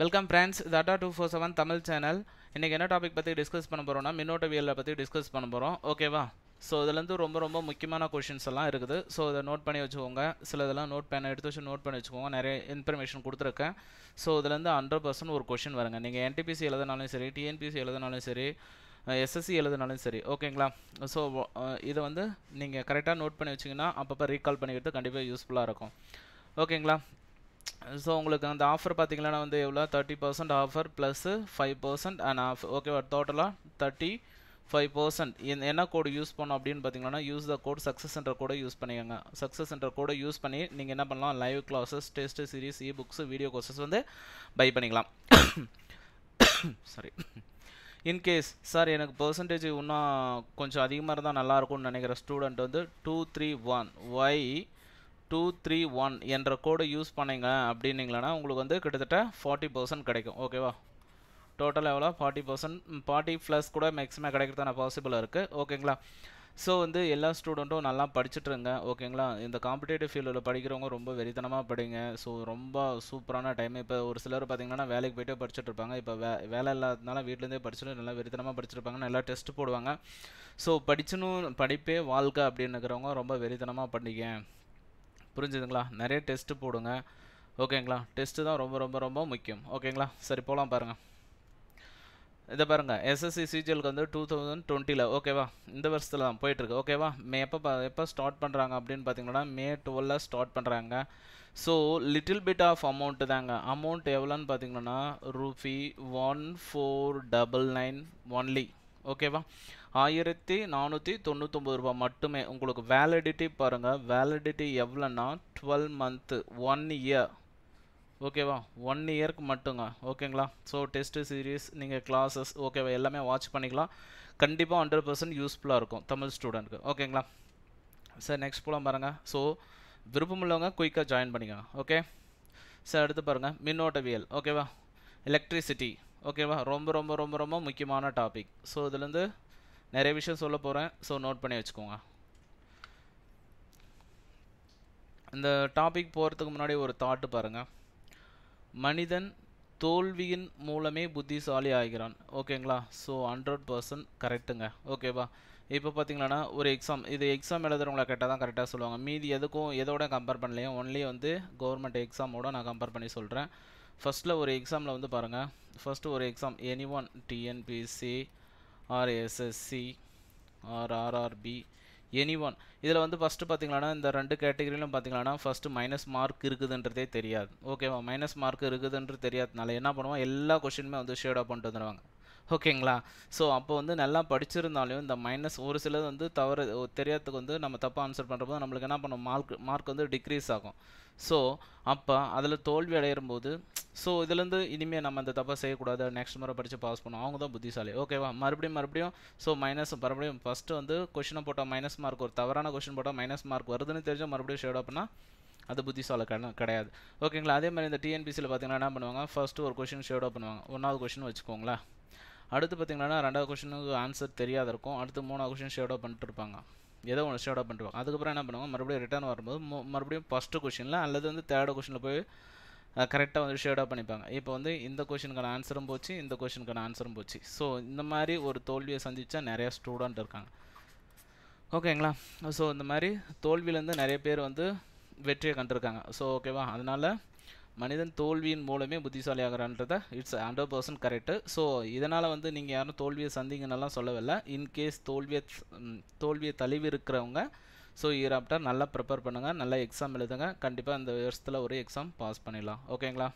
welcome friends தட்டா two four seven Tamil channel இன்றைக்கி என்ன டாபிக் பற்றி டிஸ்கஸ் பண்ண போகிறோம்னா மின்னோட்டவியலை பற்றி டிஸ்கஸ் பண்ண போகிறோம் ஓகேவா ஸோ இதுலேருந்து ரொம்ப ரொம்ப முக்கியமான கொஷின்ஸ் எல்லாம் இருக்குது ஸோ இதை நோட் பண்ணி வச்சுக்கோங்க சில இதெல்லாம் நோட் பண்ண எடுத்து வச்சு நோட் பண்ணி வச்சுக்கோங்க நிறைய இன்ஃபர்மேஷன் கொடுத்துருக்கேன் ஸோ இதுலேருந்து ஹண்ட்ரட் பர்சன்ட் ஒரு கொஷின் வருங்க நீங்கள் என்டிபிசி எழுதினாலும் சரி டிஎன்பிசி எழுதினாலும் சரி எஸ்எஸ்சி எழுதினாலும் சரி ஓகேங்களா ஸோ இதை வந்து நீங்கள் கரெக்டாக நோட் பண்ணி வச்சிங்கன்னா அப்பப்போ ரீகால் பண்ணிக்கிறது கண்டிப்பாக யூஸ்ஃபுல்லாக இருக்கும் ஓகேங்களா ஸோ உங்களுக்கு அந்த ஆஃபர் பார்த்தீங்கன்னா வந்து எவ்வளோ thirty percent offer plus five percent and off ஓகேவா டோட்டலாக தேர்ட்டி ஃபைவ் பர்சன்ட் என்ன கோடு யூஸ் பண்ணோம் அப்படின்னு பார்த்தீங்கன்னா யூஸ் த கோட் சக்ஸஸ் என்ற கூட யூஸ் பண்ணிக்கோங்க சக்ஸஸ் என்ற கூட யூஸ் பண்ணி நீங்கள் என்ன பண்ணலாம் live classes test series e books video courses வந்து பை பண்ணிக்கலாம் சாரி இன்கேஸ் சார் எனக்கு பர்சன்டேஜ் இன்னும் கொஞ்சம் அதிகமாக இருந்தால் நல்லாயிருக்கும்னு நினைக்கிற ஸ்டூடெண்ட் வந்து two three one Y two three one என்ற கோடு யூஸ் பண்ணிங்க அப்படின்னீங்களன்னா உங்களுக்கு வந்து கிட்டத்தட்ட ஃபார்ட்டி பர்சன்ட் கிடைக்கும் ஓகேவா டோட்டல் எவ்வளோ ஃபார்ட்டி பர்சன்ட் ஃபார்ட்டி ப்ளஸ் கூட மேக்ஸிமம் கிடைக்கிறதான பாசிபிள் இருக்குது ஓகேங்களா ஸோ வந்து எல்லா ஸ்டூடெண்ட்டும் நல்லா படிச்சுட்ருங்க ஓகேங்களா இந்த காம்படேட்டிவ் ஃபீல்டில் படிக்கிறவங்க ரொம்ப வெறித்தனமாக படிங்க ஸோ ரொம்ப சூப்பரான டைம் இப்போ ஒரு சிலர் பார்த்திங்கன்னா வேலைக்கு போய்ட்டே படிச்சுட்டு இருப்பாங்க இப்போ வே வேலை இல்லாததுனால வீட்டிலேருந்தே படிச்சுட்டு நல்லா வெறித்தனமாக படிச்சிருப்பாங்க நல்லா டெஸ்ட் போடுவாங்க ஸோ படிச்சுன்னு படிப்பே வாழ்க்கை அப்படின்னுக்கிறவங்க ரொம்ப வெறித்தனமாக படிங்க புரிஞ்சுதுங்களா நிறைய டெஸ்ட்டு போடுங்க ஓகேங்களா டெஸ்ட்டு தான் ரொம்ப ரொம்ப ரொம்ப முக்கியம் ஓகேங்களா சரி போகலாம் பாருங்கள் இதை பாருங்கள் எஸ்எஸ்சி சிஜிஎலுக்கு வந்து டூ தௌசண்ட் டுவெண்ட்டியில் ஓகேவா இந்த வருஷத்தில் தான் போயிட்டுருக்கு ஓகேவா மே எப்போ பா எப்போ ஸ்டார்ட் பண்ணுறாங்க அப்படின்னு பார்த்தீங்கன்னா மே டுவெலில் ஸ்டார்ட் பண்ணுறாங்க so little bit of amount தாங்க அமௌண்ட் எவ்வளோன்னு பார்த்தீங்கன்னா rupee one four double nine only ஓகேவா ஆயிரத்தி நானூற்றி தொண்ணூற்றொம்பது ரூபா மட்டுமே உங்களுக்கு வேலிடிட்டி பாருங்கள் வேலிடிட்டி எவ்வளோன்னா டுவெல் மந்த்து ஒன் இயர் ஓகேவா ஒன் இயர்க்கு மட்டுங்க ஓகேங்களா ஸோ டெஸ்ட்டு சீரீஸ் நீங்கள் கிளாஸஸ் ஓகேவா எல்லாமே வாட்ச் பண்ணிக்கலாம் கண்டிப்பாக ஹண்ட்ரட் பர்சன்ட் யூஸ்ஃபுல்லாக இருக்கும் தமிழ் ஸ்டூடெண்ட்க்கு ஓகேங்களா சார் நெக்ஸ்ட் போலாம் பாருங்கள் ஸோ விருப்பமுள்ளவங்க குயிக்காக ஜாயின் பண்ணிக்கோங்க ஓகே சார் அடுத்து பாருங்கள் மின்னோட்டவியல் ஓகேவா எலக்ட்ரிசிட்டி ஓகேவா ரொம்ப ரொம்ப ரொம்ப ரொம்ப முக்கியமான டாபிக் ஸோ இதுலேருந்து நிறைய விஷயம் சொல்ல போகிறேன் ஸோ நோட் பண்ணி வச்சுக்கோங்க இந்த டாபிக் போகிறதுக்கு முன்னாடி ஒரு தாட்டு பாருங்கள் மனிதன் தோல்வியின் மூலமே புத்திசாலி ஆகிறான் ஓகேங்களா ஸோ ஹண்ட்ரட் பர்சன்ட் கரெக்டுங்க ஓகேவா இப்போ பார்த்தீங்கன்னா ஒரு எக்ஸாம் இது எக்ஸாம் எழுதுறவங்களை கேட்டால் தான் கரெக்டாக சொல்லுவாங்க மீதி எதுக்கும் எதோட கம்பேர் பண்ணலையும் ஒன்லி வந்து கவர்மெண்ட் எக்ஸாமோட நான் கம்பேர் பண்ணி சொல்கிறேன் ஃபஸ்ட்டில் ஒரு எக்ஸாமில் வந்து பாருங்கள் ஃபஸ்ட்டு ஒரு exam any one TNPSC or SSC or RRB any one இதில் வந்து ஃபஸ்ட்டு பார்த்தீங்கன்னா இந்த ரெண்டு கேட்டகிரிலும் பார்த்தீங்கன்னா ஃபஸ்ட்டு மைனஸ் மார்க் இருக்குதுன்றதே தெரியாது ஓகேவா மைனஸ் மார்க் இருக்குதுன்றது தெரியாதனால என்ன பண்ணுவோம் எல்லா கொஷினுமே வந்து ஷேடோ பண்ணிட்டு வந்துடுவாங்க ஓகேங்களா ஸோ அப்போ வந்து நல்லா படிச்சிருந்தாலும் இந்த மைனஸ் ஒரு சிலது வந்து தவறு தெரியாததுக்கு வந்து நம்ம தப்பாக ஆன்சர் பண்ணுறப்போ நம்மளுக்கு என்ன பண்ணும் மார்க் மார்க் வந்து டிக்ரீஸ் ஆகும் ஸோ அப்போ அதில் தோல்வி அடையிறும் போது ஸோ இதுலேருந்து இனிமேல் நம்ம அந்த தப்பாக செய்யக்கூடாது நெக்ஸ்ட் முறை படித்து பாஸ் பண்ணுவோம் அவங்க தான் புத்திசாலி ஓகேவா மறுபடியும் மறுபடியும் ஸோ மைனஸ் மறுபடியும் ஃபஸ்ட்டு வந்து கொஷினை போட்டால் மைனஸ் மார்க் ஒரு தவறான கொஷின் போட்டால் மைனஸ் மார்க் வருதுன்னு தெரிஞ்சால் மறுபடியும் ஷேட் அப்னா அது புத்திசால கிடையாது ஓகேங்களா அதே மாதிரி இந்த டிஎன்பிசியில் பார்த்தீங்கன்னா என்ன பண்ணுவாங்க ஃபஸ்ட்டு ஒரு கொஷின் ஷேடோ பண்ணுவாங்க ஒன்றாவது கொஷின் வச்சுக்கோங்களேன் அடுத்து பார்த்திங்கனா ரெண்டாவது கொஷனுக்கு ஆன்சர் தெரியாத இருக்கும் அடுத்து மூணாவது கொஷின் ஷேடோ பண்ணிட்டு இருப்பாங்க ஏதோ ஒன்று ஷேடோ பண்ணிருப்பாங்க அதுக்கப்புறம் என்ன பண்ணுவாங்க மறுபடியும் ரிட்டர்ன் வரும்போது மறுபடியும் ஃபஸ்ட்டு கொஷினில் அல்லது வந்து தேர்டு கொஷினில் போய் கரெக்டாக வந்து ஷேடாக பண்ணிப்பாங்க இப்போ வந்து இந்த கொஷினுக்கான ஆன்சரும் போச்சு இந்த கொஷனுக்கான ஆன்சரும் போச்சு ஸோ இந்த மாதிரி ஒரு தோல்வியை சந்தித்தா நிறையா ஸ்டூடெண்ட் இருக்காங்க ஓகேங்களா ஸோ இந்த மாதிரி தோல்வியிலேருந்து நிறைய பேர் வந்து வெற்றியை கண்டிருக்காங்க ஸோ ஓகேவா அதனால் மனிதன் தோல்வியின் மூலமே புத்திசாலியாகிறான்றத it's hundred percent correct so இதனால் வந்து நீங்கள் யாரும் தோல்வியை சந்திங்கன்னெல்லாம் சொல்லவில்லை இன்கேஸ் தோல்வியை தோல்வியை தழுவி இருக்கிறவங்க ஸோ இயர் ஆஃப்டர் நல்லா ப்ரிப்பேர் பண்ணுங்கள் நல்லா எக்ஸாம் எழுதுங்க கண்டிப்பாக அந்த வருஷத்தில் ஒரு எக்ஸாம் பாஸ் பண்ணிடலாம் ஓகேங்களா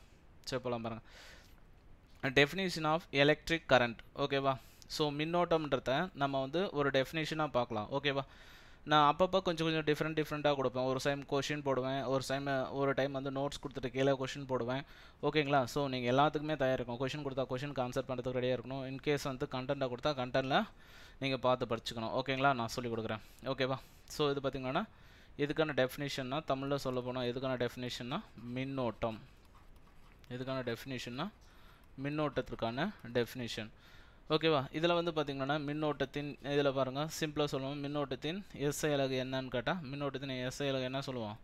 சரி போகலாம் பாருங்கள் டெஃபினேஷன் ஆஃப் எலக்ட்ரிக் கரண்ட் ஓகேவா ஸோ மின்னோட்டம்ன்றத நம்ம வந்து ஒரு டெஃபினேஷனாக பார்க்கலாம் ஓகேவா நான் அப்பப்போ கொஞ்சம் கொஞ்சம் டிஃப்ரெண்ட் டிஃப்ரெண்ட்டாக கொடுப்பேன் ஒரு டைம் கொஷின் போடுவேன் ஒரு டைம் ஒரு டைம் வந்து நோட்ஸ் கொடுத்துட்டு கீழே கொஷின் போடுவேன் ஓகேங்களா ஸோ நீங்கள் எல்லாத்துக்குமே தயார் இருக்கும் கொஷின் கொடுத்தா கொஷின் ஆன்சர் பண்ணுறதுக்கு ரெடியாக இருக்கணும் இன்கேஸ் வந்து கண்டென்ட்டாக கொடுத்தா கண்டென்ட்ல நீங்கள் பார்த்து படிச்சுக்கணும் ஓகேங்களா நான் சொல்லிக் கொடுக்குறேன் ஓகேவா ஸோ இது பார்த்தீங்கன்னா இதுக்கான டெஃபினேஷன்னா தமிழில் சொல்ல போனால் எதுக்கான டெஃபினேஷன்னா மின்னோட்டம் எதுக்கான டெஃபினேஷன்னா மின்னோட்டத்திற்கான டெஃபினேஷன் ஓகேவா இதில் வந்து பார்த்திங்கன்னா மின்னோட்டத்தின் இதில் பாருங்கள் சிம்பிளாக சொல்லுவோம் மின்னோட்டத்தின் எஸ்ஐ அலகு என்னன்னு கேட்டால் மின்னோட்டத்தின் எஸ்ஐ அலகு என்ன சொல்லுவோம்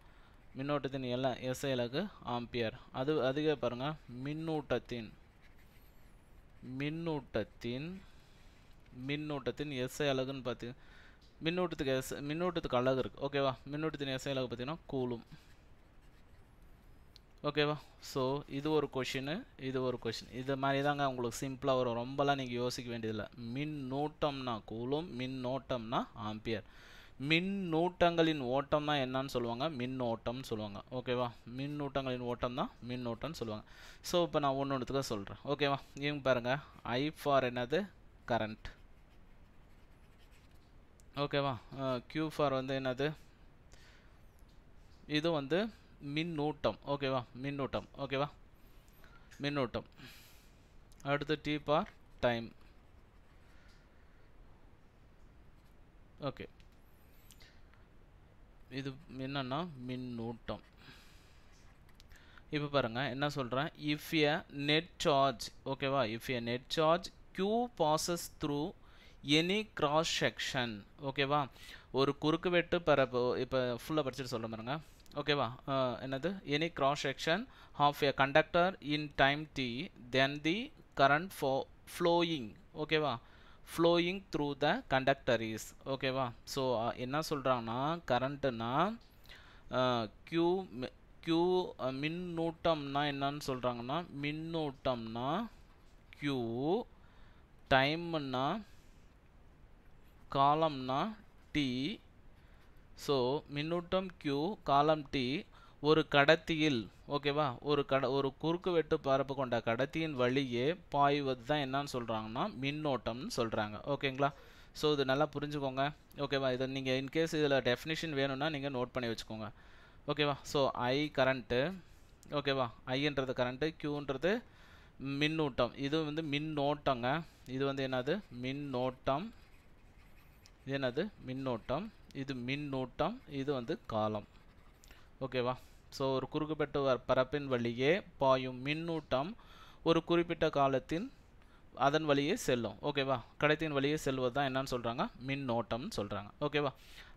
மின்னோட்டத்தின் எல்லாம் எஸ்ஐ அலகு ஆம்பியர் அது அதுவே பாருங்கள் மின்னூட்டத்தின் மின்னூட்டத்தின் மின்னூட்டத்தின் எஸ்ஐ அலகுன்னு பார்த்தீங்கன்னா மின்னூட்டத்துக்கு எஸ் மின்னூட்டத்துக்கு அழகு இருக்குது ஓகேவா மின்னூட்டத்தின் எஸ்ஐ அழகு பார்த்தீங்கன்னா கூலும் ஓகேவா ஸோ இது ஒரு கொஷினு இது ஒரு கொஷின் இது மாதிரி தாங்க உங்களுக்கு சிம்பிளாக வரும் ரொம்பலாம் நீங்கள் யோசிக்க வேண்டியதில்லை மின் நூட்டம்னா கூலும் மின் நோட்டம்னா ஆம்பியர் மின் நூட்டங்களின் ஓட்டம்னா என்னன்னு சொல்லுவாங்க மின் ஓட்டம்னு சொல்லுவாங்க ஓகேவா மின் நூட்டங்களின் ஓட்டம் தான் மின் ஓட்டம்னு சொல்லுவாங்க ஸோ இப்போ நான் ஒன்று ஒன்றுத்துக்காக சொல்கிறேன் ஓகேவா இவங்க பாருங்கள் ஐ ஃபார் என்னது கரண்ட் ஓகேவா க்யூ ஃபார் வந்து என்னது இது வந்து மின்னூட்டம் ஓகேவா மின்னூட்டம் ஓகேவா மின்னூட்டம் அடுத்து டி பார் டைம் ஓகே இது என்னன்னா மின்னூட்டம் இப்போ பாருங்கள் என்ன சொல்கிறேன் இஃப் எ நெட் சார்ஜ் ஓகேவா if a net charge Q passes through any cross section ஓகேவா ஒரு குறுக்கு வெட்டு பரப்பு இப்போ ஃபுல்லாக படிச்சுட்டு சொல்ல பாருங்கள் ஓகேவா uh, என்னது any cross section of a conductor in time T then the current ஃபோ ஃப்ளோயிங் ஓகேவா flowing through the conductor is ஓகேவா ஸோ என்ன சொல்கிறாங்கன்னா கரண்ட்டுனா கியூ uh, கியூ uh, மின்னூட்டம்னா என்னன்னு சொல்கிறாங்கன்னா மின்னூட்டம்னா கியூ டைம்னா காலம்னா டி ஸோ மின்னூட்டம் க்யூ காலம் டி ஒரு கடத்தியில் ஓகேவா ஒரு கட ஒரு குறுக்கு வெட்டு பரப்பு கொண்ட கடத்தியின் வழியே பாய்வது தான் என்னன்னு சொல்கிறாங்கன்னா மின்னோட்டம்னு சொல்கிறாங்க ஓகேங்களா ஸோ இது நல்லா புரிஞ்சுக்கோங்க ஓகேவா இதை நீங்கள் இன்கேஸ் இதில் டெஃபினிஷன் வேணும்னா நீங்கள் நோட் பண்ணி வச்சுக்கோங்க ஓகேவா ஸோ ஐ கரண்ட்டு ஓகேவா ஐன்றது கரண்ட்டு க்யூன்றது மின்னூட்டம் இது வந்து மின்னோட்டங்க இது வந்து என்னது மின்னோட்டம் இது என்னது மின்னோட்டம் இது மின்னூட்டம் இது வந்து காலம் ஓகேவா ஸோ ஒரு குறுக்குப்பட்ட பரப்பின் வழியே பாயும் மின்னூட்டம் ஒரு குறிப்பிட்ட காலத்தின் அதன் வழியே செல்லும் ஓகேவா கடத்தின் வழியே செல்வது தான் என்னன்னு சொல்கிறாங்க மின்னோட்டம்னு சொல்கிறாங்க ஓகேவா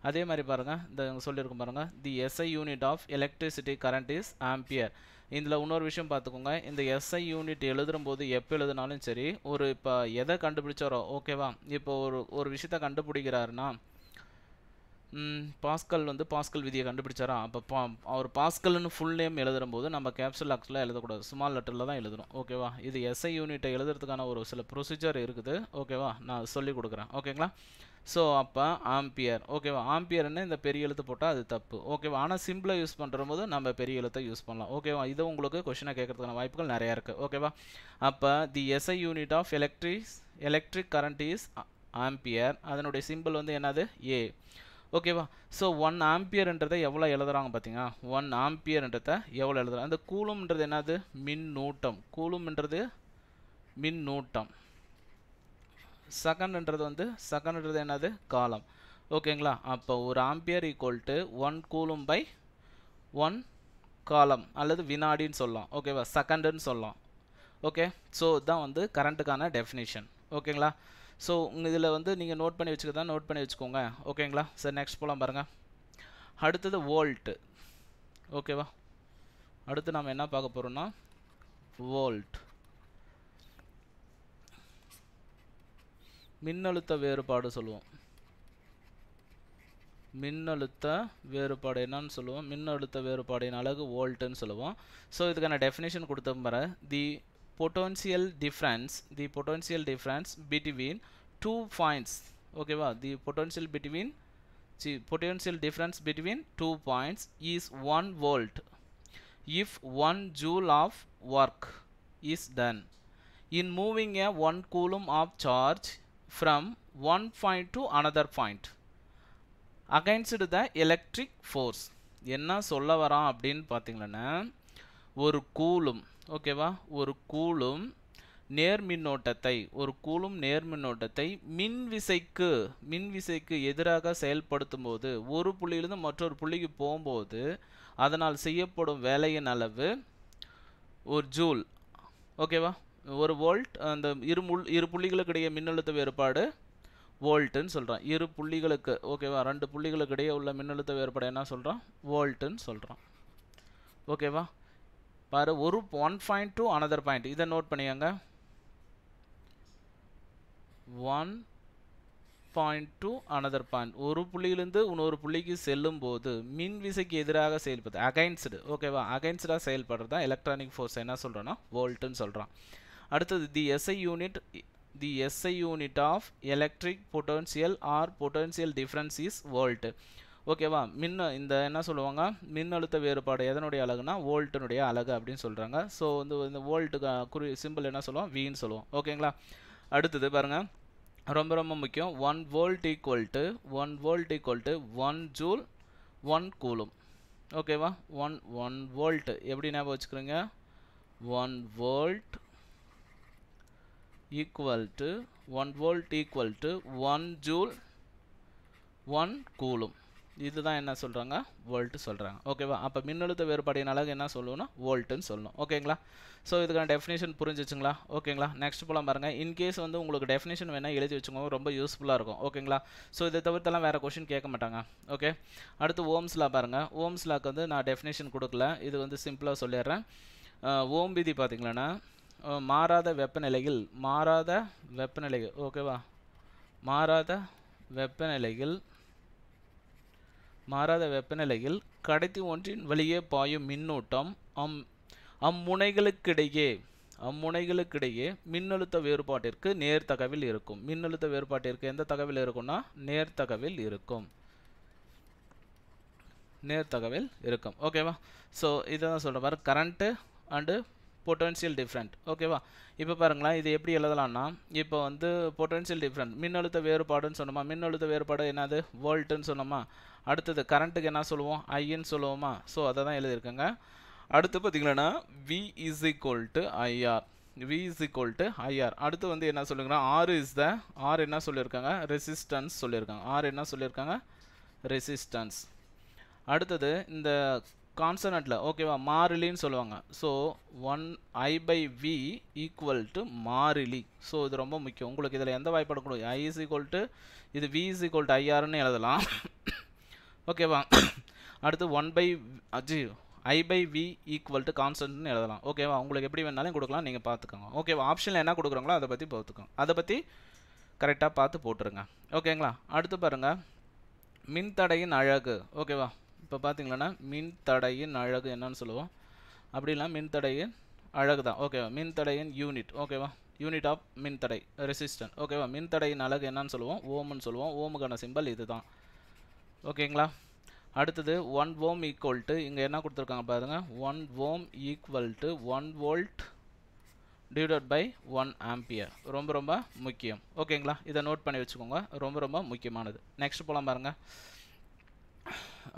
அதே மாதிரி பாருங்கள் இந்த சொல்லியிருக்கோம் பாருங்கள் the SI unit of electricity current is ampere இதில் இன்னொரு விஷயம் பார்த்துக்கோங்க இந்த எஸ்ஐ யூனிட் போது எப்போ எழுதுனாலும் சரி ஒரு இப்போ எதை கண்டுபிடிச்சாரோ ஓகேவா இப்போ ஒரு ஒரு விஷயத்தை கண்டுபிடிக்கிறாருன்னா பாஸ்கல் வந்து பாஸ்கல் விதியை கண்டுபிடிச்சாரா அப்போ பா அவர் பாஸ்கல்னு ஃபுல் நேம் எழுதுகிற போது நம்ம கேப்சல் லாக்ஸில் எழுதக்கூடாது ஸ்மால் லெட்டரில் தான் எழுதணும் ஓகேவா இது எஸ்ஐ யூனிட்டை எழுதுறதுக்கான ஒரு சில ப்ரொசீஜர் இருக்குது ஓகேவா நான் சொல்லி கொடுக்குறேன் ஓகேங்களா ஸோ அப்போ ஆம்பியர் ஓகேவா ஆம்பியர்னு இந்த பெரிய எழுத்து போட்டால் அது தப்பு ஓகேவா ஆனால் சிம்பிளாக யூஸ் பண்ணுற போது நம்ம பெரிய எழுத்தை யூஸ் பண்ணலாம் ஓகேவா இது உங்களுக்கு கொஷினை கேட்கறதுக்கான வாய்ப்புகள் நிறையா இருக்குது ஓகேவா அப்போ தி எஸ்ஐ யூனிட் ஆஃப் எலக்ட்ரிஸ் எலக்ட்ரிக் கரண்ட் இஸ் ஆம்பியர் அதனுடைய சிம்பிள் வந்து என்னது ஏ ஓகேவா ஸோ ஒன் ஆம்பியர்ன்றதை எவ்வளோ எழுதுகிறாங்க பார்த்தீங்கன்னா ஒன் ஆம்பியர்ன்றதை எவ்வளோ எழுதுறாங்க அந்த கூலும்ன்றது என்னது மின்னூட்டம் கூலும்ன்றது மின்னூட்டம் செகண்ட்ன்றது வந்து செகண்ட்ன்றது என்னது காலம் ஓகேங்களா அப்போ ஒரு ampere equal to one coulomb by one காலம் அல்லது வினாடின்னு சொல்லலாம் ஓகேவா செகண்டுன்னு சொல்லலாம் ஓகே ஸோ இதுதான் வந்து கரண்ட்டுக்கான டெஃபினேஷன் ஓகேங்களா ஸோ இதில் வந்து நீங்கள் நோட் பண்ணி வச்சுக்கிறதா நோட் பண்ணி வச்சுக்கோங்க ஓகேங்களா சார் நெக்ஸ்ட் போகலாம் பாருங்கள் அடுத்தது வோல்ட்டு ஓகேவா அடுத்து நாம் என்ன பார்க்க போகிறோன்னா வோல்ட் மின்னழுத்த வேறுபாடு சொல்லுவோம் மின்னழுத்த வேறுபாடு என்னன்னு சொல்லுவோம் மின்னழுத்த வேறுபாடின் அழகு வோல்ட்டுன்னு சொல்லுவோம் ஸோ இதுக்கான டெஃபினேஷன் கொடுத்த பாரு தி potential difference the potential difference between two points okay well, the potential between the potential difference between two points is one volt if one joule of work is done in moving a one coulomb of charge from one point to another point against the electric force என்ன சொல்ல வரா அப்படின் பார்த்தீங்கன்னா ஒரு coulomb ஓகேவா ஒரு coulomb நேர்மின்னோட்டத்தை ஒரு coulomb நேர்மின்னோட்டத்தை மின்விசைக்கு மின்விசைக்கு எதிராக செயல்படுத்தும் போது ஒரு புள்ளியிலிருந்து மற்றொரு புள்ளிக்கு போகும்போது அதனால் செய்யப்படும் வேலையின் அளவு ஒரு ஜூல் ஓகேவா ஒரு வோல்ட் அந்த இரு முள் இரு புள்ளிகளுக்கு இடையே மின்னழுத்த வேறுபாடு வோல்ட்டுன்னு சொல்கிறான் இரு புள்ளிகளுக்கு ஓகேவா ரெண்டு புள்ளிகளுக்கு இடையே உள்ள மின்னழுத்த வேறுபாடு என்ன சொல்கிறான் வோல்ட்டுன்னு சொல்கிறான் ஓகேவா பாரு ஒரு one point to another point இதை நோட் பண்ணிக்கோங்க one point to another point ஒரு புள்ளியிலிருந்து இன்னொரு புள்ளிக்கு செல்லும் போது மின் விசைக்கு எதிராக செயல்படுது அகைன்ஸ்டு ஓகேவா அகைன்ஸ்டாக செயல்படுறது தான் எலக்ட்ரானிக் ஃபோர்ஸ் என்ன சொல்கிறோன்னா வோல்ட்டுன்னு சொல்கிறான் அடுத்தது the SI unit the SI unit of electric potential or potential difference is volt ஓகேவா மின்ன இந்த என்ன சொல்லுவாங்க மின்னழுத்த வேறுபாடு எதனுடைய அழகுனா வோல்ட்டுனுடைய அழகு அப்படின்னு சொல்கிறாங்க ஸோ வந்து இந்த வோல்ட்டு குறி சிம்பிள் என்ன சொல்லுவோம் வின்னு சொல்லுவோம் ஓகேங்களா அடுத்தது பாருங்கள் ரொம்ப ரொம்ப முக்கியம் one volt equal to one volt equal to one joule one coulomb ஓகேவா ஒன் ஒன் வோல்ட் எப்படி ஞாபகம் வச்சுக்கிறீங்க one volt equal to one volt equal to one joule one coulomb இதுதான் என்ன சொல்கிறாங்க வோல்ட்டு சொல்கிறாங்க ஓகேவா அப்போ மின்னழுத்த வேறுபாடின் அளவு என்ன சொல்லணும்னா வோல்ட்டுன்னு சொல்லணும் ஓகேங்களா ஸோ இதுக்கான டெஃபினேஷன் புரிஞ்சிச்சுங்களா ஓகேங்களா நெக்ஸ்ட் போலாம் பாருங்கள் இன்கேஸ் வந்து உங்களுக்கு டெஃபினேஷன் வேணால் எழுதி வச்சுக்கோங்க ரொம்ப யூஸ்ஃபுல்லாக இருக்கும் ஓகேங்களா ஸோ இதை தவிர்த்தெல்லாம் வேறு கொஷின் கேட்க மாட்டாங்க ஓகே அடுத்து ஓம்ஸ்லா பாருங்கள் ஓம்ஸ்லாக்கு வந்து நான் டெஃபினேஷன் கொடுக்கல இது வந்து சிம்பிளாக சொல்லிடுறேன் ஓம் விதி பார்த்திங்களன்னா மாறாத வெப்பநிலையில் மாறாத வெப்பநிலைகள் ஓகேவா மாறாத வெப்பநிலையில் மாறாத வெப்பநிலையில் கடத்தி ஒன்றின் வழியே பாயும் மின்னூட்டம் அம் அம்முனைகளுக்கிடையே அம்முனைகளுக்கிடையே மின்னழுத்த வேறுபாட்டிற்கு நேர் இருக்கும் மின்னழுத்த வேறுபாட்டிற்கு எந்த தகவில் இருக்கும்னா நேர் இருக்கும் நேர் இருக்கும் ஓகேவா ஸோ இதை தான் சொல்கிற பாரு கரண்ட்டு அண்டு பொட்டன்ஷியல் டிஃப்ரெண்ட் ஓகேவா இப்போ பாருங்களேன் இது எப்படி எழுதலாம்னா இப்போ வந்து பொட்டன்சியல் டிஃப்ரெண்ட் மின்னழுத்த வேறுபாடுன்னு சொன்னோமா மின்னழுத்த வேறுபாடு என்னது வோல்ட்டுன்னு சொன்னோமா அடுத்தது கரண்ட்டுக்கு என்ன சொல்லுவோம் ஐன்னு சொல்லுவோமா ஸோ அதை தான் எழுதியிருக்கேங்க அடுத்து பார்த்தீங்கன்னா V is equal to IR V is equal to IR அடுத்து வந்து என்ன சொல்லுங்கன்னா ஆர் இஸ் த ஆர் என்ன சொல்லியிருக்காங்க ரெசிஸ்டன்ஸ் சொல்லியிருக்காங்க ஆர் என்ன சொல்லியிருக்காங்க ரெசிஸ்டன்ஸ் அடுத்தது இந்த கான்சனட்டில் ஓகேவா மாறிலின்னு சொல்லுவாங்க so one I by V equal to மாறிலி ஸோ இது ரொம்ப முக்கியம் உங்களுக்கு இதில் எந்த வாய்ப்பு எடுக்கணும் ஐ இஸ் ஈக்குவல் டு இது வி இஸ் ஈக்குவல் டு ஐஆர்னு எழுதலாம் ஓகேவா அடுத்து ஒன் பை அஜி I by V equal to கான்ஸ்டன்ட்னு எழுதலாம் ஓகேவா உங்களுக்கு எப்படி வேணாலும் கொடுக்கலாம் நீங்கள் பார்த்துக்கோங்க ஓகேவா ஆப்ஷனில் என்ன கொடுக்குறாங்களோ அதை பற்றி பார்த்துக்கோங்க அதை பற்றி கரெக்டாக பார்த்து போட்டுருங்க ஓகேங்களா அடுத்து பாருங்கள் மின்தடையின் அழகு ஓகேவா இப்போ பார்த்தீங்களன்னா மின்தடையின் அழகு என்னன்னு சொல்லுவோம் அப்படிலாம் மின்தடையின் அழகு தான் ஓகேவா மின்தடையின் யூனிட் ஓகேவா யூனிட் ஆஃப் மின்தடை ரெசிஸ்டன்ட் ஓகேவா மின்தடையின் அழகு என்னன்னு சொல்லுவோம் ஓம்னு சொல்லுவோம் ஓமுக்கான சிம்பல் இது தான் ஓகேங்களா அடுத்தது ஒன் ஓம் ஈக்குவல் டு இங்கே என்ன கொடுத்துருக்காங்க பாருங்க one ohm equal to one volt divide by one ampere ரொம்ப ரொம்ப முக்கியம் ஓகேங்களா இதை நோட் பண்ணி வச்சுக்கோங்க ரொம்ப ரொம்ப முக்கியமானது நெக்ஸ்ட் போகலாம் பாருங்கள்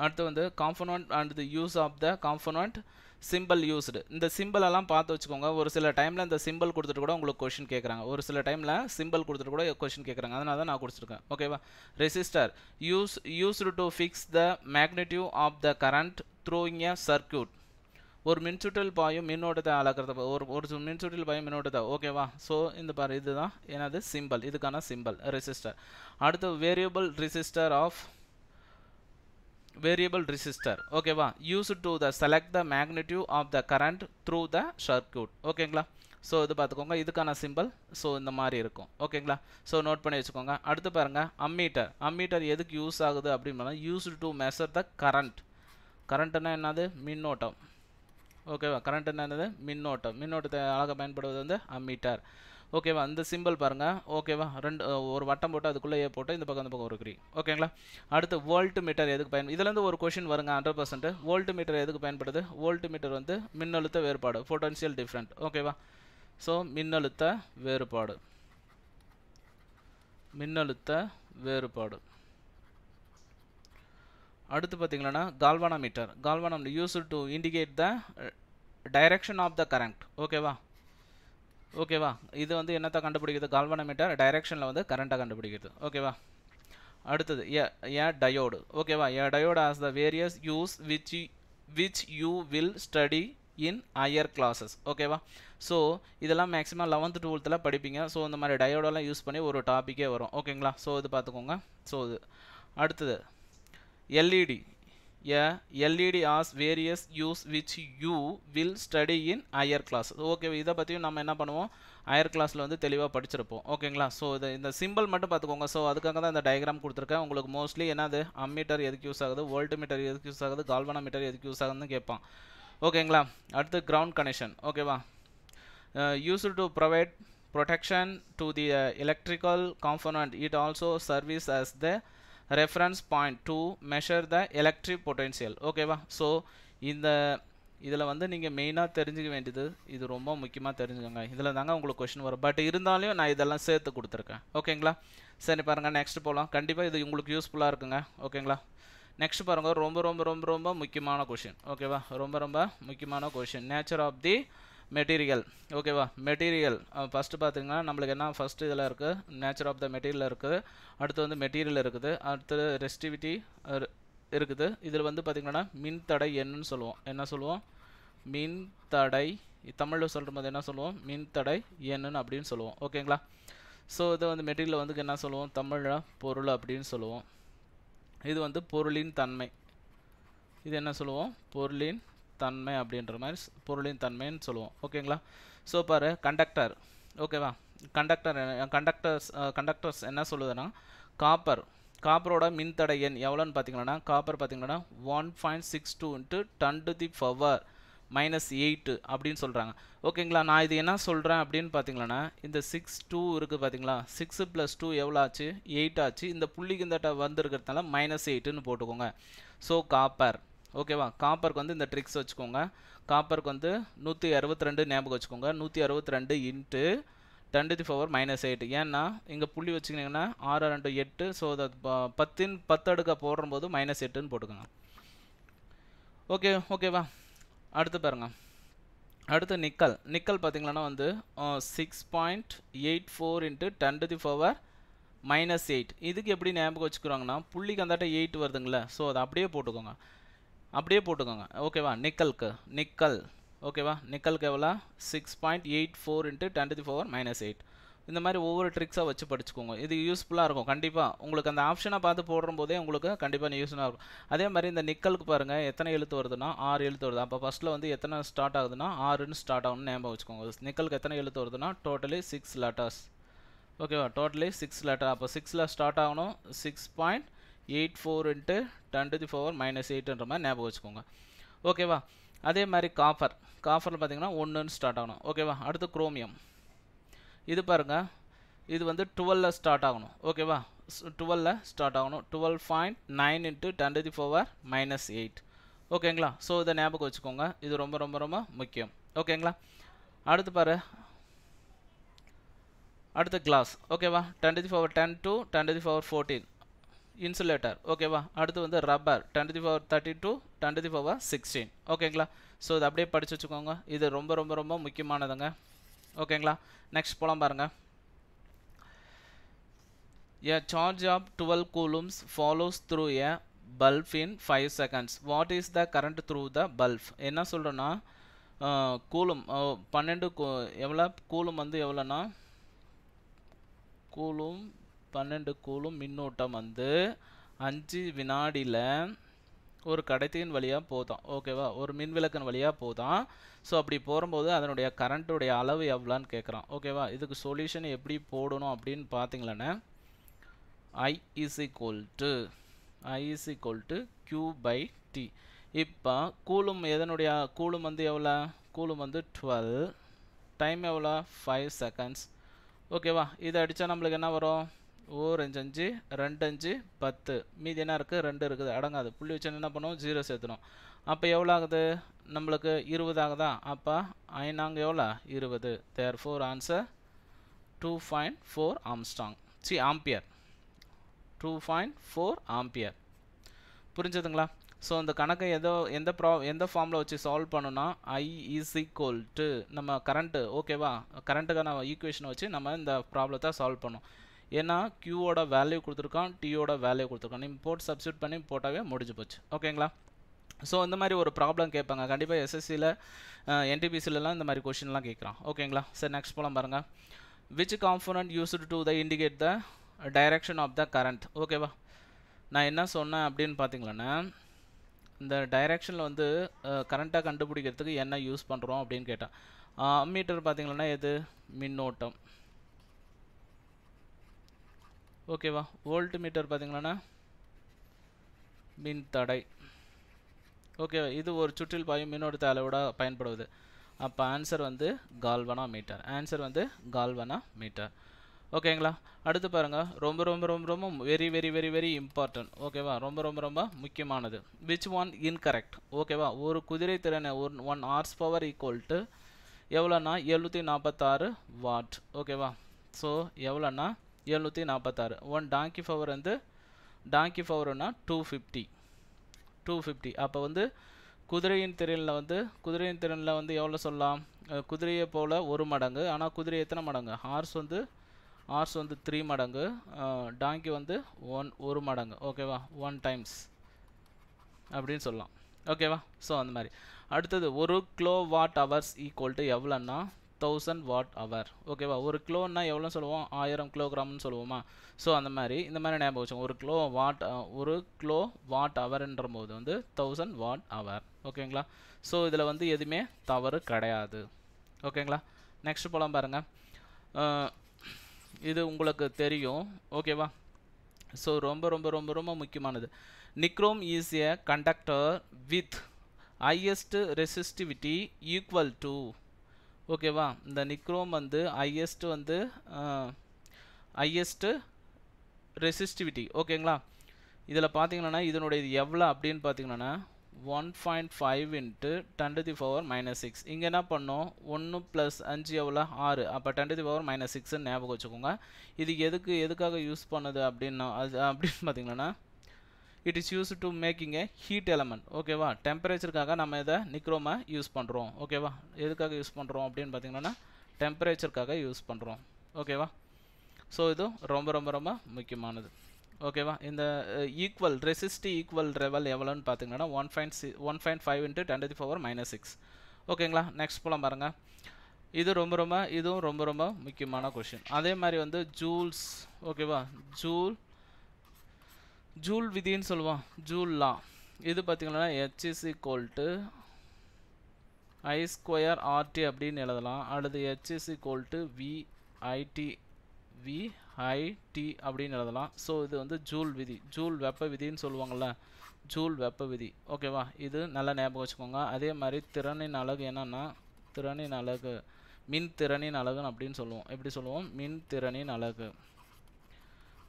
அடுத்து வந்து component and the use of the component symbol used இந்த சிம்பிளெல்லாம் பார்த்து வச்சுக்கோங்க ஒரு சில டைமில் இந்த சிம்பிள் கொடுத்துட்டு கூட உங்களுக்கு கொஷின் கேட்குறாங்க ஒரு சில டைமில் சிம்பிள் கொடுத்துட்டு கூட கொஷின் கேட்குறாங்க அதனால தான் நான் கொடுத்துருக்கேன் ஓகேவா resistor use used to fix the magnitude of the current த்ரூயிங் எ சர்க்கியூட் ஒரு மின்சுற்றில் பாயும் மின்னோட்டத்தை அளக்கிறது ஒரு ஒரு மின்சுற்றில் பாயும் மின்னோட்டத்தை ஓகேவா ஸோ இந்த பாரு இதுதான் எனது சிம்பிள் இதுக்கான சிம்பிள் ரெசிஸ்டர் அடுத்து variable resistor of variable resistor ஓகேவா used to the select the magnitude of the current through the circuit ஓகேங்களா ஸோ இது பார்த்துக்கோங்க இதுக்கான சிம்பிள் ஸோ இந்த மாதிரி இருக்கும் ஓகேங்களா ஸோ நோட் பண்ணி வச்சுக்கோங்க அடுத்து பாருங்கள் அம்மீட்டர் அம்மீட்டர் எதுக்கு யூஸ் ஆகுது அப்படின்னா used to measure the current கரண்ட்னா என்னது மின்னோட்டம் ஓகேவா கரண்ட் என்னது மின்னோட்டம் மின்னோட்டத்தை அழகாக பயன்படுவது வந்து அம்மீட்டர் ஓகேவா இந்த சிம்பிள் பாருங்கள் ஓகேவா ரெண்டு ஒரு வட்டம் போட்டு அதுக்குள்ளே ஏ போட்டு இந்த பக்கம் அந்த பக்கம் ஒரு க்ரீ ஓகேங்களா அடுத்து வோல்ட் மீட்டர் எதுக்கு பயன் இதுலேருந்து ஒரு கொஷின் வருங்க ஹண்ட்ரட் பர்சன்ட் வோல்ட் மீட்டர் எதுக்கு பயன்படுது வோல்ட் மீட்டர் வந்து மின்னழுத்த வேறுபாடு பொட்டன்சியல் டிஃப்ரெண்ட் ஓகேவா ஸோ மின்னழுத்த வேறுபாடு மின்னழுத்த வேறுபாடு அடுத்து பார்த்தீங்கன்னா மீட்டர் கால்வானம் use to indicate the direction of the current ஓகேவா ஓகேவா இது வந்து என்னத்தை கண்டுபிடிக்கிறது கால்வனமீட்டர் டைரெக்ஷனில் வந்து கரண்ட்டை கண்டுபிடிக்கிறது ஓகேவா அடுத்தது ஏ ஏ டயோடு ஓகேவா A diode as the various use which which you will study in higher classes ஓகேவா ஸோ இதெல்லாம் மேக்ஸிமம் லெவன்த்து டுவெல்த்தில் படிப்பீங்க ஸோ இந்த மாதிரி டயோடெல்லாம் யூஸ் பண்ணி ஒரு டாப்பிக்கே வரும் ஓகேங்களா ஸோ இது பார்த்துக்கோங்க ஸோ இது அடுத்தது LED a LED as various use which you will study in higher class okay இதை பற்றியும் நம்ம என்ன பண்ணுவோம் ஹையர் கிளாஸில் வந்து தெளிவாக படிச்சிருப்போம் ஓகேங்களா ஸோ இது இந்த சிம்பல் மட்டும் பார்த்துக்கோங்க ஸோ அதுக்காக தான் இந்த டயக்ராம் கொடுத்துருக்கேன் உங்களுக்கு மோஸ்ட்லி என்னது அம்மீட்டர் எதுக்கு யூஸ் ஆகுது வோல்ட் மீட்டர் எதுக்கு யூஸ் ஆகுது கால்வனா மீட்டர் எதுக்கு யூஸ் ஆகுதுன்னு கேட்பான் ஓகேங்களா அடுத்து கிரவுண்ட் கனெக்ஷன் ஓகேவா use to provide protection to the electrical component it also serves as the reference point to measure the electric potential ஓகேவா ஸோ இந்த இதில் வந்து நீங்கள் மெயினாக தெரிஞ்சுக்க வேண்டியது இது ரொம்ப முக்கியமாக தெரிஞ்சுக்கோங்க இதில் தாங்க உங்களுக்கு கொஷின் வரும் பட் இருந்தாலும் நான் இதெல்லாம் சேர்த்து கொடுத்துருக்கேன் ஓகேங்களா சரி பாருங்கள் நெக்ஸ்ட் போகலாம் கண்டிப்பாக இது உங்களுக்கு யூஸ்ஃபுல்லாக இருக்குங்க ஓகேங்களா நெக்ஸ்ட் பாருங்கள் ரொம்ப ரொம்ப ரொம்ப ரொம்ப முக்கியமான கொஷின் ஓகேவா ரொம்ப ரொம்ப முக்கியமான question nature of the material ஓகேவா மெட்டீரியல் ஃபஸ்ட்டு பார்த்தீங்கன்னா நம்மளுக்கு என்ன ஃபஸ்ட்டு இதில் இருக்குது நேச்சர் ஆஃப் த மெட்டீரியல் இருக்குது அடுத்து வந்து மெட்டீரியல் இருக்குது அடுத்து ரெஸ்டிவிட்டி இருக்குது இதில் வந்து பார்த்திங்கன்னா மின் தடை என்னன்னு சொல்லுவோம் என்ன சொல்லுவோம் மின் தடை தமிழில் சொல்கிற போது என்ன சொல்லுவோம் மின் தடை என்னன்னு அப்படின்னு சொல்லுவோம் ஓகேங்களா ஸோ இதை வந்து மெட்டீரியல் வந்து என்ன சொல்லுவோம் தமிழில் பொருள் அப்படின்னு சொல்லுவோம் இது வந்து பொருளின் தன்மை இது என்ன சொல்லுவோம் பொருளின் தன்மை அப்படின்ற மாதிரி பொருளின் தன்மைன்னு சொல்லுவோம் ஓகேங்களா ஸோ பாரு கண்டக்டர் ஓகேவா கண்டக்டர் கண்டக்டர்ஸ் கண்டக்டர்ஸ் என்ன சொல்லுதுன்னா காப்பர் காப்பரோட மின்தடை எண் எவ்வளோன்னு பார்த்தீங்கன்னா காப்பர் பார்த்தீங்கன்னா one point six two into ten to the power minus eight அப்படின்னு சொல்கிறாங்க ஓகேங்களா நான் இது என்ன சொல்கிறேன் அப்படின்னு பார்த்தீங்கன்னா இந்த சிக்ஸ் டூ இருக்குது பார்த்தீங்களா சிக்ஸ் ப்ளஸ் டூ எவ்வளோ ஆச்சு எயிட் ஆச்சு இந்த புள்ளிக்கு இந்த வந்துருக்கிறதுனால மைனஸ் எயிட்டுன்னு போட்டுக்கோங்க ஸோ காப்பர் ஓகேவா காப்பருக்கு வந்து இந்த ட்ரிக்ஸ் வச்சுக்கோங்க காப்பருக்கு வந்து நூற்றி அறுபத்தி ரெண்டு ஞாபகம் வச்சுக்கோங்க நூற்றி அறுபத்தி ரெண்டு into ten to the power minus eight ஏன்னா இங்கே புள்ளி வச்சுக்கிங்கன்னா ஆறு ரெண்டு எட்டு ஸோ அதை பத்தின் பத்து அடுக்கா போடும்போது மைனஸ் எட்டுன்னு போட்டுக்கோங்க ஓகே ஓகேவா அடுத்து பாருங்கள் அடுத்து நிக்கல் நிக்கல் பார்த்திங்கன்னா வந்து six point eight four into ten to the power minus eight இதுக்கு எப்படி ஞாபகம் வச்சுக்கிறாங்கன்னா புள்ளிக்கு அந்தாட்ட எயிட் வருதுங்களே ஸோ அதை அப்படியே போட்டுக்கோங்க அப்படியே போட்டுக்கோங்க ஓகேவா நிக்கலுக்கு நிக்கல் ஓகேவா நிக்கலுக்கு எவ்வளோ six point eight four into ten to four minus eight இந்த மாதிரி ஒவ்வொரு ட்ரிக்ஸாக வச்சு படிச்சுக்கோங்க இது யூஸ்ஃபுல்லாக இருக்கும் கண்டிப்பாக உங்களுக்கு அந்த ஆப்ஷனை பார்த்து போடுற போதே உங்களுக்கு கண்டிப்பாக யூஸ்ஃபுல்லாக இருக்கும் அதே மாதிரி இந்த நிக்கலுக்கு பாருங்கள் எத்தனை எழுத்து வருதுன்னா ஆறு எழுத்து வருது அப்போ ஃபஸ்ட்டில் வந்து எத்தனை ஸ்டார்ட் ஆகுதுன்னா ஆறுன்னு ஸ்டார்ட் ஆகும்னு ஞாபகம் வச்சுக்கோங்க நிக்கலுக்கு எத்தனை எழுத்து வருதுன்னா டோட்டலி சிக்ஸ் லெட்டர்ஸ் ஓகேவா டோட்டலி சிக்ஸ் லெட்டர் அப்போ சிக்ஸில் ஸ்டார்ட் ஆகணும் six point eight four into ten to the four minus எயிட்டுன்ற மாதிரி ஞாபகம் வச்சுக்கோங்க ஓகேவா அதே மாதிரி காஃபர் காஃபரில் பார்த்தீங்கன்னா ஒன்றுன்னு ஸ்டார்ட் ஆகணும் ஓகேவா அடுத்து குரோமியம் இது பாருங்கள் இது வந்து டுவெலில் ஸ்டார்ட் ஆகணும் ஓகேவா டுவெலில் ஸ்டார்ட் ஆகணும் twelve point nine into ten the power minus eight ஓகேங்களா ஸோ இதை ஞாபகம் வச்சுக்கோங்க இது ரொம்ப ரொம்ப ரொம்ப முக்கியம் ஓகேங்களா அடுத்து பாரு அடுத்து கிளாஸ் ஓகேவா ten the power ten to ten the power fourteen insulator ஓகேவா அடுத்து வந்து rubber ten the power thirty two ten the power sixteen ஓகேங்களா ஸோ இது அப்படியே படித்து வச்சுக்கோங்க இது ரொம்ப ரொம்ப ரொம்ப முக்கியமானதுங்க ஓகேங்களா நெக்ஸ்ட் போகலாம் பாருங்கள் a charge of twelve coulombs follows through a bulb in five seconds what is the current through the bulb என்ன சொல்கிறேன்னா கூலும் பன்னெண்டு கூ எவ்வளோ கூலும் வந்து எவ்வளோன்னா கூலும் பன்னெண்டு கூலும் மின்னூட்டம் வந்து அஞ்சு வினாடியில் ஒரு கடத்தியின் வழியாக போதான் ஓகேவா ஒரு மின்விளக்கன் வழியாக போதான் ஸோ அப்படி போகும்போது அதனுடைய கரண்ட்டுடைய அளவு எவ்வளான்னு கேட்குறான் ஓகேவா இதுக்கு சொல்யூஷன் எப்படி போடணும் அப்படின்னு பார்த்தீங்களன்னா I is equal to I is equal to Q by T இப்போ கூலும் எதனுடைய கூலும் வந்து எவ்வளோ கூலும் வந்து டுவெல் டைம் எவ்வளோ ஃபைவ் செகண்ட்ஸ் ஓகேவா இதை அடித்தா நம்மளுக்கு என்ன வரும் ஓர் அஞ்சு அஞ்சு ரெண்டு அஞ்சு பத்து மீதி என்ன இருக்குது ரெண்டு இருக்குது அடங்காது புள்ளி வச்சு என்ன பண்ணுவோம் ஜீரோ சேர்த்துணும் அப்போ எவ்வளோ ஆகுது நம்மளுக்கு இருபது ஆகுதா அப்போ ஐநாங்க எவ்வளோ இருபது therefore answer two point four ஆம்ஸ்டாங் சி ampere two point four ampere புரிஞ்சதுங்களா ஸோ அந்த கணக்கை ஏதோ எந்த ப்ரா எந்த ஃபார்மில் வச்சு சால்வ் பண்ணுன்னா ஐ இஸ் ஈக்குவல் டு நம்ம கரண்ட்டு ஓகேவா கரண்ட்டுக்கான ஈக்குவேஷனை வச்சு நம்ம இந்த ப்ராப்ளத்தை சால்வ் பண்ணோம் ஏன்னா கியூவோட வேல்யூ கொடுத்துருக்கான் டியோட வேல்யூ கொடுத்துருக்கான் இம்போர்ட் சப்ஸ்டியூட் பண்ணி போட்டாவே முடிஞ்சு போச்சு ஓகேங்களா ஸோ இந்த மாதிரி ஒரு ப்ராப்ளம் கேட்பாங்க கண்டிப்பாக எஸ்எஸ்சியில் என்டிபிசிலலாம் இந்த மாதிரி கொஷின்லாம் கேட்குறான் ஓகேங்களா சரி நெக்ஸ்ட் போலாம் பாருங்கள் which component used to the indicate the direction of the current ஓகேவா நான் என்ன சொன்னேன் அப்படின்னு பார்த்தீங்களன்னா இந்த டைரக்ஷனில் வந்து கரண்ட்டாக கண்டுபிடிக்கிறதுக்கு என்ன யூஸ் பண்ணுறோம் அப்படின்னு கேட்டேன் அம்மீட்டர் பார்த்தீங்கன்னா எது மின்னோட்டம் ஓகேவா வோல்ட் மீட்டர் பார்த்தீங்களான்னா மின் தடை ஓகேவா இது ஒரு சுற்றில் பாயும் மின்னோட்டத்தை அளவிடாக பயன்படுவது அப்போ ஆன்சர் வந்து கால்வனா மீட்டர் ஆன்சர் வந்து கால்வனா மீட்டர் ஓகேங்களா அடுத்து பாருங்கள் ரொம்ப ரொம்ப ரொம்ப ரொம்ப very very very very important ஓகேவா ரொம்ப ரொம்ப ரொம்ப முக்கியமானது விச் ஒன் இன்கரெக்ட் ஓகேவா ஒரு குதிரை திறனை one one horse power equal to எவ்வளோன்னா எழுநூற்றி நாற்பத்தாறு வாட் ஓகேவா ஸோ எவ்வளோன்னா எழுநூற்றி நாற்பத்தாறு ஒன் டாங்கி ஃபவர் வந்து டாங்கி ஃபவர்னா டூ ஃபிஃப்டி டூ ஃபிஃப்டி அப்போ வந்து குதிரையின் திறனில் வந்து குதிரையின் திறனில் வந்து எவ்வளோ சொல்லலாம் குதிரையை போல் ஒரு மடங்கு ஆனால் குதிரை எத்தனை மடங்கு ஹார்ஸ் வந்து ஹார்ஸ் வந்து த்ரீ மடங்கு டாங்கி வந்து ஒன் ஒரு மடங்கு ஓகேவா ஒன் டைம்ஸ் அப்படின்னு சொல்லலாம் ஓகேவா ஸோ அந்த மாதிரி அடுத்தது ஒரு kilo watt hours equal to எவ்வளோன்னா தௌசண்ட் வாட் அவர் ஓகேவா ஒரு கிலோன்னா எவ்வளோ சொல்லுவோம் ஆயிரம் கிலோகிராம்னு சொல்லுவோமா ஸோ அந்த மாதிரி இந்த மாதிரி ஞாபகம் வச்சோம் ஒரு கிலோ வாட் ஒரு கிலோ வாட் அவர்ன்ற போது வந்து தௌசண்ட் வாட் அவர் ஓகேங்களா ஸோ இதில் வந்து எதுவுமே தவறு கிடையாது ஓகேங்களா நெக்ஸ்ட் போகலாம் பாருங்கள் இது உங்களுக்கு தெரியும் ஓகேவா ஸோ ரொம்ப ரொம்ப ரொம்ப ரொம்ப முக்கியமானது nichrome is a conductor with highest resistivity equal to ஓகேவா இந்த நிக்ரோம் வந்து ஹையஸ்ட் வந்து ஹையஸ்ட்டு ரெசிஸ்டிவிட்டி ஓகேங்களா இதில் பார்த்தீங்கன்னா இதனுடைய இது எவ்வளோ அப்படின்னு பார்த்தீங்கன்னா one point five into ten to the power minus six இங்கே என்ன பண்ணோம் ஒன்று ப்ளஸ் அஞ்சு எவ்வளோ ஆறு அப்போ ten to the power minus சிக்ஸ்ன்னு ஞாபகம் வச்சுக்கோங்க இது எதுக்கு எதுக்காக யூஸ் பண்ணுது அப்படின்னா அது அப்படின்னு பார்த்தீங்கன்னா it is use to making a heat element ஓகேவா டெம்பரேச்சருக்காக நம்ம இதை நிக்ரோமை யூஸ் பண்ணுறோம் ஓகேவா எதுக்காக யூஸ் பண்ணுறோம் அப்படின்னு பார்த்தீங்கன்னா டெம்பரேச்சருக்காக யூஸ் பண்ணுறோம் ஓகேவா ஸோ இது ரொம்ப ரொம்ப ரொம்ப முக்கியமானது ஓகேவா இந்த ஈக்குவல் ரெசிஸ்டி ஈக்குவல் ரெவல் எவ்வளோன்னு பார்த்தீங்கன்னா ஒன் பாயிண்ட் சி one point five into ten the power minus six ஓகேங்களா நெக்ஸ்ட் போலாம் பாருங்கள் இது ரொம்ப ரொம்ப இதுவும் ரொம்ப ரொம்ப முக்கியமான கொஷின் அதே மாதிரி வந்து ஜூல்ஸ் ஓகேவா ஜூல் ஜூல் விதின்னு சொல்லுவோம் ஜூல்லாம் இது பார்த்திங்கன்னா ஹெச்இஸ் கோல்ட்டு டு ஐ ஸ்கொயர் ஆர்டி அப்படின்னு எழுதலாம் அடுத்து H is equal to VIT VIT அப்படின்னு எழுதலாம் ஸோ இது வந்து ஜூல் விதி ஜூல் வெப்ப விதின்னு சொல்லுவாங்கள்ல ஜூல் வெப்ப விதி ஓகேவா இது நல்லா ஞாபகம் வச்சுக்கோங்க அதே மாதிரி திறனின் அழகு என்னென்னா திறனின் அழகு மின் திறனின் அழகுன்னு அப்படின்னு சொல்லுவோம் எப்படி சொல்லுவோம் மின் திறனின் அழகு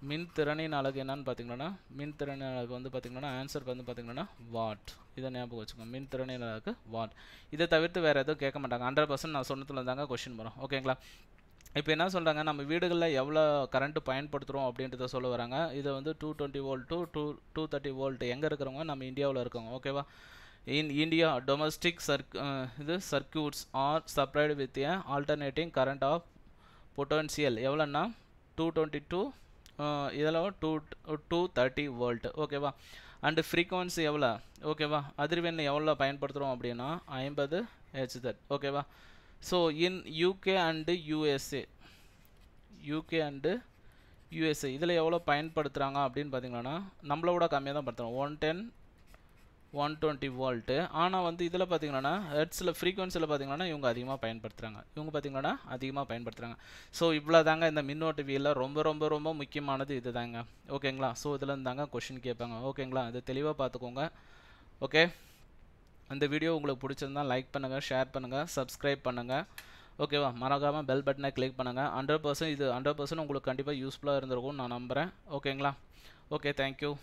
மின்திறனின் அழகு என்னன்னு பார்த்தீங்கன்னா மின்திறனின் அழகு வந்து பார்த்தீங்கன்னா ஆன்சர் வந்து பார்த்தீங்கன்னா வாட் இதை ஞாபகம் வச்சுக்கோங்க மின்திறனின் அழகு வாட் இதை தவிர்த்து வேறு எதுவும் கேட்க மாட்டாங்க ஹண்ட்ரட் பர்சன்ட் நான் சொன்னதுல தாங்க கொஷின் வரும் ஓகேங்களா இப்போ என்ன சொல்கிறாங்க நம்ம வீடுகளில் எவ்வளோ கரண்ட் பயன்படுத்துகிறோம் அப்படின்றத சொல்ல வராங்க இதை வந்து two twenty volt two two two thirty volt எங்கே இருக்கிறவங்க நம்ம இந்தியாவில் இருக்கோங்க ஓகேவா இன் இந்தியா டொமஸ்டிக் சர்க் இது circuits are supplied with a alternating current of potential எவ்வளோன்னா டூ டுவெண்ட்டி டூ இதில் டூ டூ தேர்ட்டி வோல்ட் ஓகேவா அண்டு ஃப்ரீக்வன்சி எவ்வளோ ஓகேவா அதிர்வெண் எவ்வளோ பயன்படுத்துகிறோம் அப்படின்னா ஐம்பது ஹெச் தட் ஓகேவா so in UK and USA UK and USA இதில் எவ்வளோ பயன்படுத்துகிறாங்க அப்படின்னு பார்த்தீங்கன்னா நம்மளோட கம்மியாக தான் படுத்துகிறோம் one ten one twenty volt ஆனால் வந்து இதில் பார்த்தீங்கன்னா ஹெட்ஸில் ஃப்ரீக்வன்சியில் பார்த்தீங்கன்னா இவங்க அதிகமாக பயன்படுத்துகிறாங்க இவங்க பார்த்தீங்கன்னா அதிகமாக பயன்படுத்துகிறாங்க ஸோ இவ்வளோ தாங்க இந்த மின்னோட்டவியில் ரொம்ப ரொம்ப ரொம்ப முக்கியமானது இது தாங்க ஓகேங்களா ஸோ இதில் இருந்தாங்க கொஷின் கேட்பாங்க ஓகேங்களா இது தெளிவாக பார்த்துக்கோங்க ஓகே அந்த வீடியோ உங்களுக்கு பிடிச்சிருந்தா லைக் பண்ணுங்கள் ஷேர் பண்ணுங்கள் சப்ஸ்கிரைப் பண்ணுங்கள் ஓகேவா மறக்காமல் பெல் பட்டனை கிளிக் பண்ணுங்கள் ஹண்ட்ரட் பர்சன்ட் இது ஹண்ட்ரட் பர்சன்ட் உங்களுக்கு கண்டிப்பாக யூஸ்ஃபுல்லாக இருந்திருக்கும்னு நான் நம்புகிறேன் ஓகேங்களா ஓகே தேங்க்யூ